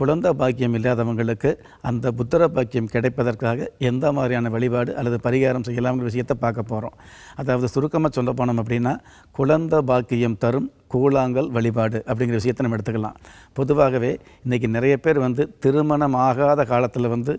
குழந்த பாக்கியம் இல்லாதவங்களுக்கு அந்த புத்தர பாக்கியம் கிடைப்பதற்காக எந்த மாதிரியான வழிபாடு அல்லது பரிகாரம் செய்யலாம்ங்கிற விஷயத்தை பார்க்க போகிறோம் அதாவது சுருக்கமாக சொல்ல போனோம் அப்படின்னா குழந்த பாக்கியம் தரும் கூழாங்கல் வழிபாடு அப்படிங்கிற விஷயத்தை நம்ம எடுத்துக்கலாம் பொதுவாகவே இன்றைக்கி நிறைய பேர் வந்து திருமணம் ஆகாத காலத்தில் வந்து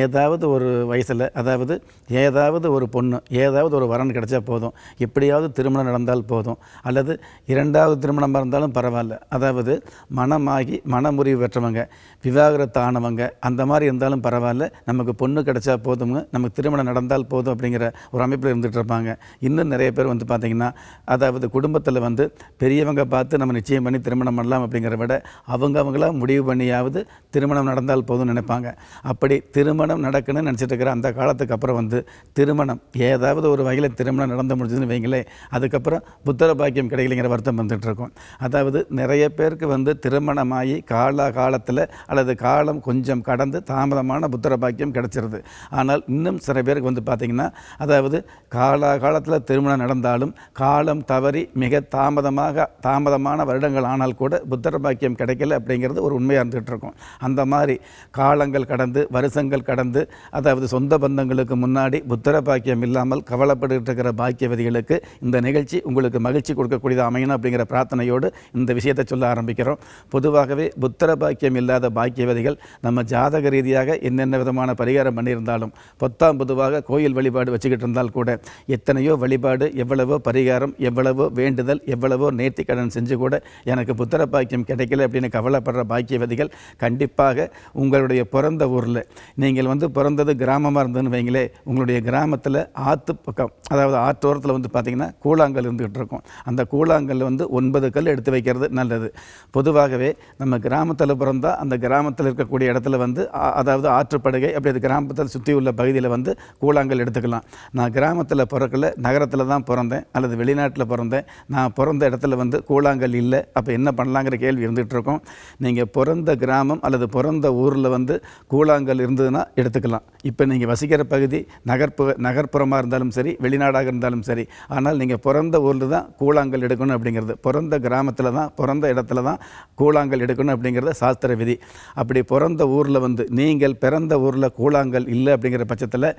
ஏதாவது ஒரு வயசில் அதாவது ஏதாவது ஒரு பொண்ணு ஏதாவது ஒரு வரன் கிடச்சா போதும் எப்படியாவது திருமணம் நடந்தால் போதும் அல்லது இரண்டாவது திருமணமாக இருந்தாலும் பரவாயில்ல அதாவது மனமாகி மனமுறிவு பெற்றவங்க விவாகரத்தானவங்க ஆனவங்க அந்த மாதிரி இருந்தாலும் பரவாயில்ல நமக்கு பொண்ணு கிடச்சா போதும்னு நமக்கு திருமணம் நடந்தால் போதும் அப்படிங்கிற ஒரு அமைப்பில் இருந்துகிட்டு இருப்பாங்க இன்னும் நிறைய பேர் வந்து பார்த்திங்கன்னா அதாவது குடும்பத்தில் வந்து பெரியவங்க அவங்க பார்த்து நம்ம நிச்சயம் பண்ணி திருமணம் பண்ணலாம் அப்படிங்கிற விட அவங்க அவங்களாம் முடிவு பண்ணியாவது திருமணம் நடந்தால் போதும்னு நினைப்பாங்க அப்படி திருமணம் நடக்குன்னு நினச்சிட்டு இருக்கிற அந்த காலத்துக்கு அப்புறம் வந்து திருமணம் ஏதாவது ஒரு வகையில் திருமணம் நடந்து முடிஞ்சதுன்னு வைங்களேன் அதுக்கப்புறம் புத்தர பாக்கியம் கிடைக்கலைங்கிற வருத்தம் வந்துட்டு இருக்கும் அதாவது நிறைய பேருக்கு வந்து திருமணமாகி கால காலத்தில் அல்லது காலம் கொஞ்சம் கடந்து தாமதமான புத்தர பாக்கியம் கிடைச்சிருது ஆனால் இன்னும் சில பேருக்கு வந்து பார்த்திங்கன்னா அதாவது காலா காலத்தில் திருமணம் நடந்தாலும் காலம் தவறி மிக தாமதமாக தாமதமான வருடங்கள் ஆனால் கூட புத்தர் பாக்கியம் கிடைக்கல அப்படிங்கிறது ஒரு உண்மையாக இருந்துகிட்டு இருக்கும் அந்த மாதிரி காலங்கள் கடந்து வருஷங்கள் கடந்து அதாவது சொந்த பந்தங்களுக்கு முன்னாடி புத்தர பாக்கியம் இல்லாமல் கவலைப்பட்டு இருக்கிற பாக்கியவதிகளுக்கு இந்த நிகழ்ச்சி உங்களுக்கு மகிழ்ச்சி கொடுக்கக்கூடியது அமையணும் அப்படிங்கிற பிரார்த்தனையோடு இந்த விஷயத்தை சொல்ல ஆரம்பிக்கிறோம் பொதுவாகவே புத்தர பாக்கியம் இல்லாத பாக்கியவதிகள் நம்ம ஜாதக ரீதியாக என்னென்ன விதமான பரிகாரம் பண்ணியிருந்தாலும் பொத்தாம் பொதுவாக கோயில் வழிபாடு வச்சுக்கிட்டு இருந்தால் கூட எத்தனையோ வழிபாடு எவ்வளவோ பரிகாரம் எவ்வளவோ வேண்டுதல் எவ்வளவோ நேர்த்தி கடன் செஞ்சு கூட எனக்கு புத்திர பாக்கியம் கிடைக்கல அப்படின்னு கவலைப்படுற பாக்கியவதிகள் கண்டிப்பாக உங்களுடைய பிறந்த ஊரில் நீங்கள் வந்து பிறந்தது கிராமமாக இருந்ததுன்னு வைங்களே உங்களுடைய கிராமத்தில் ஆற்று பக்கம் அதாவது ஆற்றோரத்தில் வந்து பார்த்திங்கன்னா கூழாங்கல் இருந்துகிட்டு இருக்கும் அந்த கூழாங்கல் வந்து ஒன்பது கல் எடுத்து வைக்கிறது நல்லது பொதுவாகவே நம்ம கிராமத்தில் பிறந்தால் அந்த கிராமத்தில் இருக்கக்கூடிய இடத்துல வந்து அதாவது ஆற்றுப்படுகை அப்படி அது கிராமத்தில் சுற்றி உள்ள பகுதியில் வந்து கூழாங்கல் எடுத்துக்கலாம் நான் கிராமத்தில் பிறக்கல நகரத்தில் தான் பிறந்தேன் அல்லது வெளிநாட்டில் பிறந்தேன் நான் பிறந்த இடத்துல வந்து கூழாங்கல் இல்லை அப்போ என்ன பண்ணலாங்கிற கேள்வி இருந்துகிட்ருக்கோம் நீங்கள் பிறந்த கிராமம் அல்லது பிறந்த ஊரில் வந்து கூழாங்கல் இருந்ததுன்னா எடுத்துக்கலாம் இப்போ நீங்கள் வசிக்கிற பகுதி நகர்ப்பு நகர்ப்புறமாக இருந்தாலும் சரி வெளிநாடாக இருந்தாலும் சரி ஆனால் நீங்கள் பிறந்த ஊரில் தான் கூழாங்கல் எடுக்கணும் அப்படிங்கிறது பிறந்த கிராமத்தில் தான் பிறந்த இடத்துல தான் கூழாங்கல் எடுக்கணும் அப்படிங்கிறத சாஸ்திர விதி அப்படி பிறந்த ஊரில் வந்து நீங்கள் பிறந்த ஊரில் கூழாங்கல் இல்லை அப்படிங்கிற பட்சத்தில்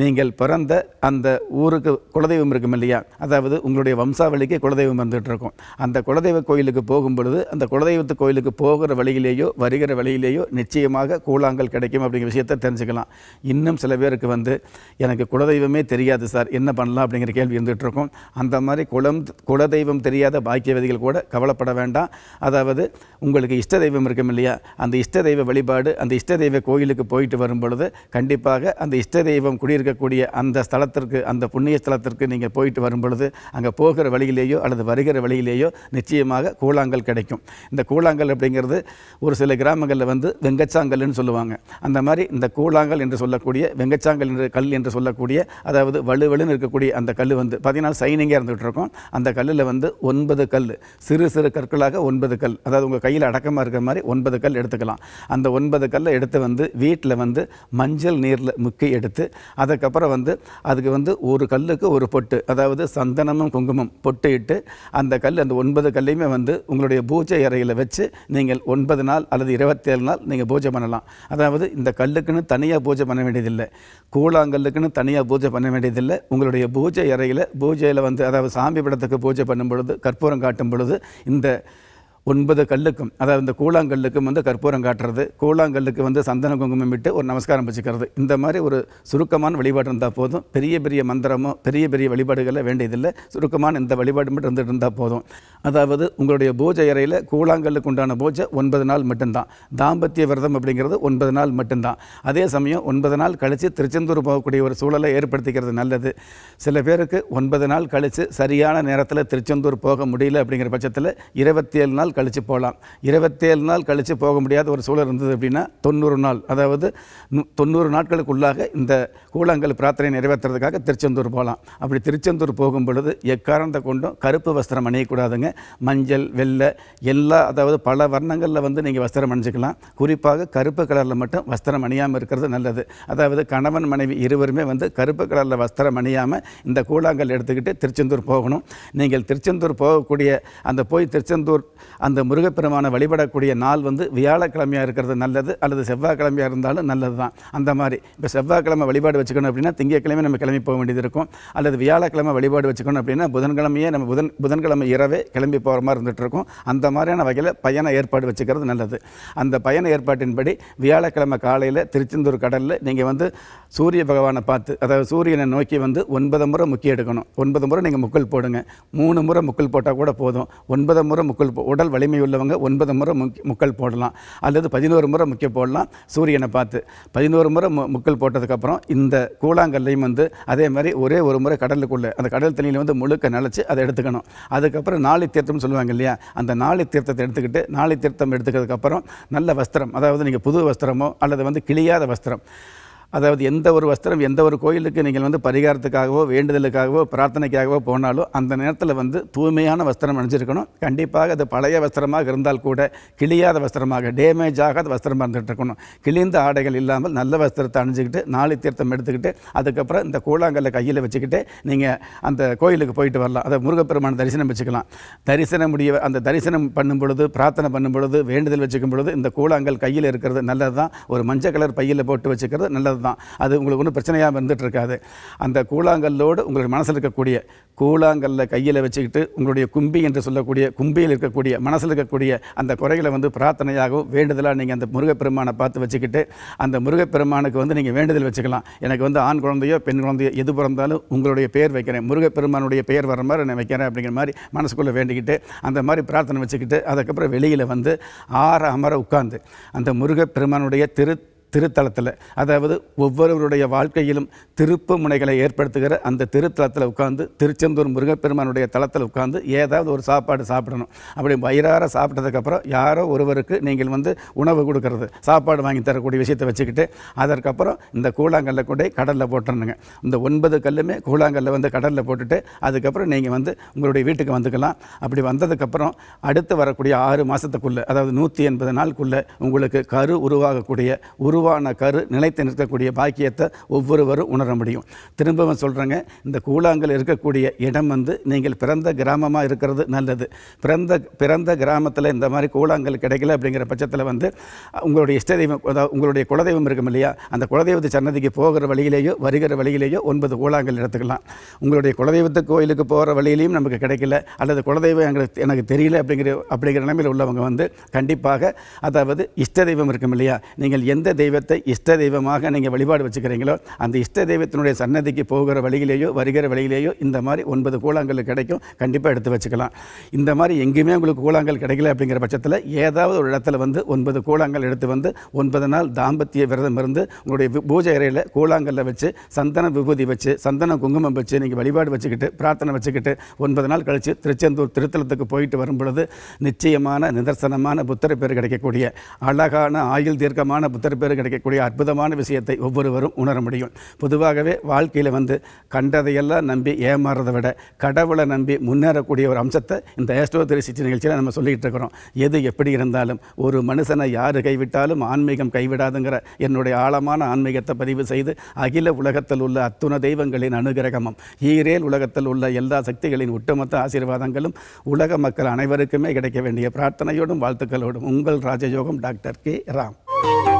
நீங்கள் பிறந்த அந்த ஊருக்கு குலதெய்வம் இருக்கும் இல்லையா அதாவது உங்களுடைய வம்சாவளிக்கு குலதெய்வம் வந்துகிட்டு இருக்கும் அந்த குலதெய்வ கோயிலுக்கு போகும் பொழுது அந்த குலதெய்வத்து கோயிலுக்கு போகிற வழியிலேயோ வருகிற வழியிலேயோ நிச்சயமாக கூழாங்கல் கிடைக்கும் அப்படிங்கிற விஷயத்தை தெரிஞ்சுக்கலாம் இன்னும் சில பேருக்கு வந்து எனக்கு குலதெய்வமே தெரியாது சார் என்ன பண்ணலாம் அப்படிங்கிற கேள்வி இருந்துகிட்டு இருக்கும் அந்த மாதிரி குலம் குலதெய்வம் தெரியாத பாக்கியவதிகள் கூட கவலைப்பட வேண்டாம் அதாவது உங்களுக்கு இஷ்ட தெய்வம் இருக்கும் இல்லையா அந்த இஷ்ட தெய்வ வழிபாடு அந்த இஷ்ட தெய்வ கோயிலுக்கு போயிட்டு வரும் பொழுது கண்டிப்பாக அந்த இஷ்ட தெய்வம் குடியிருக்கக்கூடிய அந்த ஸ்தலத்திற்கு அந்த புண்ணிய ஸ்தலத்திற்கு நீங்கள் போயிட்டு வரும் பொழுது அங்கே போகிற வழியிலேயோ அல்லது வருகிற வழியிலேயோ நிச்சயமாக கூழாங்கல் கிடைக்கும் இந்த கூழாங்கல் அப்படிங்கிறது ஒரு சில கிராமங்களில் வந்து வெங்கச்சாங்கல்னு சொல்லுவாங்க அந்த மாதிரி இந்த கூழாங்கல் என்று சொல்லக்கூடிய வெங்கச்சாங்கல் என்று கல் என்று சொல்லக்கூடிய அதாவது வலுவலுன்னு இருக்கக்கூடிய அந்த கல் வந்து பதினாலு சைனிங்காக இருந்துகிட்டு இருக்கும் அந்த கல்லில் வந்து ஒன்பது கல் சிறு சிறு கற்களாக ஒன்பது கல் அதாவது உங்கள் கையில் அடக்கமாக இருக்கிற மாதிரி ஒன்பது கல் எடுத்துக்கலாம் அந்த ஒன்பது கல்லை எடுத்து வந்து வீட்டில் வந்து மஞ்சள் நீரில் முக்கி எடுத்து அதுக்கப்புறம் வந்து அதுக்கு வந்து ஒரு கல்லுக்கு ஒரு பொட்டு அதாவது சந்தனமும் குங்குமம் பொட்டு இட்டு அந்த கல் அந்த ஒன்பது கல்லையுமே வந்து உங்களுடைய பூஜை அறையில் வச்சு நீங்கள் ஒன்பது நாள் அல்லது இருபத்தேழு நாள் நீங்கள் பூஜை பண்ணலாம் அதாவது இந்த கல்லுக்குன்னு தனியாக பூஜை பண்ண வேண்டியதில்லை கூழாங்கல்லுக்குன்னு தனியாக பூஜை பண்ண வேண்டியதில்லை உங்களுடைய பூஜை அறையில் பூஜையில் வந்து அதாவது சாமி படத்துக்கு பூஜை பண்ணும் பொழுது கற்பூரம் காட்டும் பொழுது இந்த ஒன்பது கல்லுக்கும் அதாவது இந்த கூழாங்கல்லுக்கும் வந்து கற்பூரம் காட்டுறது கூழாங்கல்லுக்கு வந்து சந்தன குங்குமம் விட்டு ஒரு நமஸ்காரம் வச்சுக்கிறது இந்த மாதிரி ஒரு சுருக்கமான வழிபாடு இருந்தால் போதும் பெரிய பெரிய மந்திரமோ பெரிய பெரிய வழிபாடுகளை வேண்டியதில்லை சுருக்கமான இந்த வழிபாடு மட்டும் இருந்துட்டு இருந்தால் போதும் அதாவது உங்களுடைய பூஜை அறையில் கூழாங்கல்லுக்கு உண்டான பூஜை ஒன்பது நாள் மட்டும்தான் தாம்பத்திய விரதம் அப்படிங்கிறது ஒன்பது நாள் மட்டும்தான் அதே சமயம் ஒன்பது நாள் கழித்து திருச்செந்தூர் போகக்கூடிய ஒரு சூழலை ஏற்படுத்திக்கிறது நல்லது சில பேருக்கு ஒன்பது நாள் கழித்து சரியான நேரத்தில் திருச்செந்தூர் போக முடியல அப்படிங்கிற பட்சத்தில் இருபத்தி ஏழு நாள் கழித்து போகலாம் இருபத்தேழு நாள் கழித்து போக முடியாத ஒரு சூழல் இருந்தது அப்படின்னா தொண்ணூறு நாள் அதாவது தொண்ணூறு நாட்களுக்குள்ளாக இந்த கூழாங்கல் பிரார்த்தனை நிறைவேற்றுறதுக்காக திருச்செந்தூர் போகலாம் அப்படி திருச்செந்தூர் போகும் பொழுது எக்காரணத்தை கொண்டும் கருப்பு வஸ்திரம் அணியக்கூடாதுங்க மஞ்சள் வெள்ளை எல்லா அதாவது பல வர்ணங்களில் வந்து நீங்கள் வஸ்திரம் அணிஞ்சிக்கலாம் குறிப்பாக கருப்பு கலரில் மட்டும் வஸ்திரம் அணியாமல் இருக்கிறது நல்லது அதாவது கணவன் மனைவி இருவருமே வந்து கருப்பு கலரில் வஸ்திரம் அணியாமல் இந்த கூழாங்கல் எடுத்துக்கிட்டு திருச்செந்தூர் போகணும் நீங்கள் திருச்செந்தூர் போகக்கூடிய அந்த போய் திருச்செந்தூர் அந்த முருகப்பெருமானை வழிபடக்கூடிய நாள் வந்து வியாழக்கிழமையாக இருக்கிறது நல்லது அல்லது செவ்வாய்க்கிழமையாக இருந்தாலும் நல்லது தான் அந்த மாதிரி இப்போ செவ்வாய்க்கிழமை வழிபாடு வச்சுக்கணும் அப்படின்னா திங்கக்கிழமை நம்ம கிளம்பி போக வேண்டியது இருக்கும் அல்லது வியாழக்கிழமை வழிபாடு வச்சுக்கணும் அப்படின்னா புதன்கிழமையே நம்ம புதன் புதன்கிழமை இரவே கிளம்பி போகிற மாதிரி இருந்துகிட்டு இருக்கும் அந்த மாதிரியான வகையில் பயண ஏற்பாடு வச்சுக்கிறது நல்லது அந்த பயண ஏற்பாட்டின்படி வியாழக்கிழமை காலையில் திருச்செந்தூர் கடலில் நீங்கள் வந்து சூரிய பகவானை பார்த்து அதாவது சூரியனை நோக்கி வந்து ஒன்பது முறை முக்கிய எடுக்கணும் ஒன்பது முறை நீங்கள் முக்கள் போடுங்க மூணு முறை முக்கள் போட்டால் கூட போதும் ஒன்பது முறை முக்கள் உடல் வலிமை உள்ளவங்க ஒன்பது முறை முக் முக்கள் போடலாம் அல்லது பதினோரு முறை முக்கிய போடலாம் சூரியனை பார்த்து பதினோரு முறை மு முக்கள் போட்டதுக்கப்புறம் இந்த கூழாங்கல்லையும் வந்து அதே மாதிரி ஒரே ஒரு முறை கடலுக்குள்ளே அந்த கடல் தண்ணியில் வந்து முழுக்க நினச்சி அதை எடுத்துக்கணும் அதுக்கப்புறம் நாளை தீர்த்தம்னு சொல்லுவாங்க இல்லையா அந்த நாளை தீர்த்தத்தை எடுத்துக்கிட்டு நாளை தீர்த்தம் எடுத்துக்கிறதுக்கப்புறம் நல்ல வஸ்திரம் அதாவது நீங்கள் புது வஸ்திரமோ அல்லது வந்து கிளியாத வஸ்திரம் அதாவது எந்த ஒரு வஸ்திரம் எந்த ஒரு கோயிலுக்கு நீங்கள் வந்து பரிகாரத்துக்காகவோ வேண்டுதலுக்காகவோ பிரார்த்தனைக்காகவோ போனாலும் அந்த நேரத்தில் வந்து தூய்மையான வஸ்திரம் அணிஞ்சிருக்கணும் கண்டிப்பாக அது பழைய வஸ்திரமாக இருந்தால் கூட கிளியாத வஸ்திரமாக டேமேஜ் ஆகாத வஸ்திரம் இருந்துகிட்டு இருக்கணும் கிழிந்த ஆடைகள் இல்லாமல் நல்ல வஸ்திரத்தை அணிஞ்சிக்கிட்டு நாளை தீர்த்தம் எடுத்துக்கிட்டு அதுக்கப்புறம் இந்த கூழாங்கல்ல கையில் வச்சுக்கிட்டு நீங்கள் அந்த கோயிலுக்கு போயிட்டு வரலாம் அதை முருகப்பெருமான தரிசனம் வச்சுக்கலாம் தரிசனம் முடிய அந்த தரிசனம் பண்ணும் பொழுது பிரார்த்தனை பண்ணும் பொழுது வேண்டுதல் வச்சுக்கும் பொழுது இந்த கூழாங்கல் கையில் இருக்கிறது நல்லது தான் ஒரு மஞ்சள் கலர் பையில் போட்டு வச்சுக்கிறது நல்லது தான் அது உங்களுக்கு ஒன்றும் பிரச்சனையாக இருந்துகிட்டு இருக்காது அந்த கூழாங்கல்லோடு உங்களுக்கு மனசில் இருக்கக்கூடிய கூழாங்கல்ல கையில் வச்சுக்கிட்டு உங்களுடைய கும்பி என்று சொல்லக்கூடிய கும்பியில் இருக்கக்கூடிய மனசில் இருக்கக்கூடிய அந்த குறைகளை வந்து பிரார்த்தனையாகவும் வேண்டுதலாக நீங்கள் அந்த முருகப்பெருமானை பார்த்து வச்சுக்கிட்டு அந்த முருகப்பெருமானுக்கு வந்து நீங்கள் வேண்டுதல் வச்சுக்கலாம் எனக்கு வந்து ஆண் குழந்தையோ பெண் குழந்தையோ எது பிறந்தாலும் உங்களுடைய பெயர் வைக்கிறேன் முருகப்பெருமானுடைய பெயர் வர மாதிரி நான் வைக்கிறேன் அப்படிங்கிற மாதிரி மனசுக்குள்ளே வேண்டிக்கிட்டு அந்த மாதிரி பிரார்த்தனை வச்சுக்கிட்டு அதுக்கப்புறம் வெளியில் வந்து ஆற அமர உட்காந்து அந்த முருகப்பெருமானுடைய திரு திருத்தலத்தில் அதாவது ஒவ்வொருவருடைய வாழ்க்கையிலும் திருப்பு முனைகளை ஏற்படுத்துகிற அந்த திருத்தலத்தில் உட்காந்து திருச்செந்தூர் முருகப்பெருமானுடைய தளத்தில் உட்காந்து ஏதாவது ஒரு சாப்பாடு சாப்பிடணும் அப்படி வயிறார சாப்பிட்டதுக்கப்புறம் யாரோ ஒருவருக்கு நீங்கள் வந்து உணவு கொடுக்கறது சாப்பாடு வாங்கி தரக்கூடிய விஷயத்தை வச்சுக்கிட்டு அதற்கப்புறம் இந்த கூழாங்கல்ல கூட கடலில் போட்டுருணுங்க இந்த ஒன்பது கல்லுமே கூழாங்கல்ல வந்து கடலில் போட்டுட்டு அதுக்கப்புறம் நீங்கள் வந்து உங்களுடைய வீட்டுக்கு வந்துக்கலாம் அப்படி வந்ததுக்கப்புறம் அடுத்து வரக்கூடிய ஆறு மாதத்துக்குள்ளே அதாவது நூற்றி எண்பது நாளுக்குள்ளே உங்களுக்கு கரு உருவாகக்கூடிய உருவ வலுவான கரு நிலைத்து நிற்கக்கூடிய பாக்கியத்தை ஒவ்வொருவரும் உணர முடியும் திரும்பவும் சொல்கிறேங்க இந்த கூழாங்கல் இருக்கக்கூடிய இடம் வந்து நீங்கள் பிறந்த கிராமமாக இருக்கிறது நல்லது பிறந்த பிறந்த கிராமத்தில் இந்த மாதிரி கூழாங்கல் கிடைக்கல அப்படிங்கிற பட்சத்தில் வந்து உங்களுடைய இஷ்ட தெய்வம் உங்களுடைய குலதெய்வம் இருக்கும் இல்லையா அந்த குலதெய்வத்தை சன்னதிக்கு போகிற வழியிலேயோ வருகிற வழியிலேயோ ஒன்பது கூழாங்கல் எடுத்துக்கலாம் உங்களுடைய குலதெய்வத்து கோயிலுக்கு போகிற வழியிலையும் நமக்கு கிடைக்கல அல்லது குலதெய்வம் எங்களுக்கு எனக்கு தெரியல அப்படிங்கிற அப்படிங்கிற நிலைமையில் உள்ளவங்க வந்து கண்டிப்பாக அதாவது இஷ்ட தெய்வம் இருக்கும் இல்லையா நீங்கள் எந்த தெய்வம் தெய்வத்தை இஷ்ட தெய்வமாக நீங்கள் வழிபாடு வச்சுக்கிறீங்களோ அந்த இஷ்ட தெய்வத்தினுடைய சன்னதிக்கு போகிற வழியிலேயோ வருகிற வழியிலேயோ இந்த மாதிரி ஒன்பது கூழாங்கல் கிடைக்கும் கண்டிப்பாக எடுத்து வச்சுக்கலாம் இந்த மாதிரி எங்கேயுமே உங்களுக்கு கூழாங்கல் கிடைக்கல அப்படிங்கிற பட்சத்தில் ஏதாவது ஒரு இடத்துல வந்து ஒன்பது கூழாங்கல் எடுத்து வந்து ஒன்பது நாள் தாம்பத்திய விரதம் இருந்து உங்களுடைய பூஜை அறையில் கூழாங்கல்ல வச்சு சந்தன விபூதி வச்சு சந்தன குங்குமம் வச்சு நீங்கள் வழிபாடு வச்சுக்கிட்டு பிரார்த்தனை வச்சுக்கிட்டு ஒன்பது நாள் கழித்து திருச்செந்தூர் திருத்தலத்துக்கு போயிட்டு வரும் பொழுது நிச்சயமான நிதர்சனமான புத்தர் பேர் கிடைக்கக்கூடிய அழகான ஆயுள் தீர்க்கமான புத்தர் பேர் கிடைக்கக்கூடிய அற்புதமான விஷயத்தை ஒவ்வொருவரும் உணர முடியும் பொதுவாகவே வாழ்க்கையில் வந்து கண்டதையெல்லாம் நம்பி ஏமாறுறதை விட கடவுளை நம்பி முன்னேறக்கூடிய ஒரு அம்சத்தை இந்த ஏஸ்ட்ரோத்திரி சிச்சி நிகழ்ச்சியில் நம்ம சொல்லிக்கிட்டு இருக்கிறோம் எது எப்படி இருந்தாலும் ஒரு மனுஷனை யார் கைவிட்டாலும் ஆன்மீகம் கைவிடாதுங்கிற என்னுடைய ஆழமான ஆன்மீகத்தை பதிவு செய்து அகில உலகத்தில் உள்ள அத்துண தெய்வங்களின் அனுகிரகமும் ஈரேல் உலகத்தில் உள்ள எல்லா சக்திகளின் ஒட்டுமொத்த ஆசீர்வாதங்களும் உலக மக்கள் அனைவருக்குமே கிடைக்க வேண்டிய பிரார்த்தனையோடும் வாழ்த்துக்களோடும் உங்கள் ராஜயோகம் டாக்டர் கே ராம்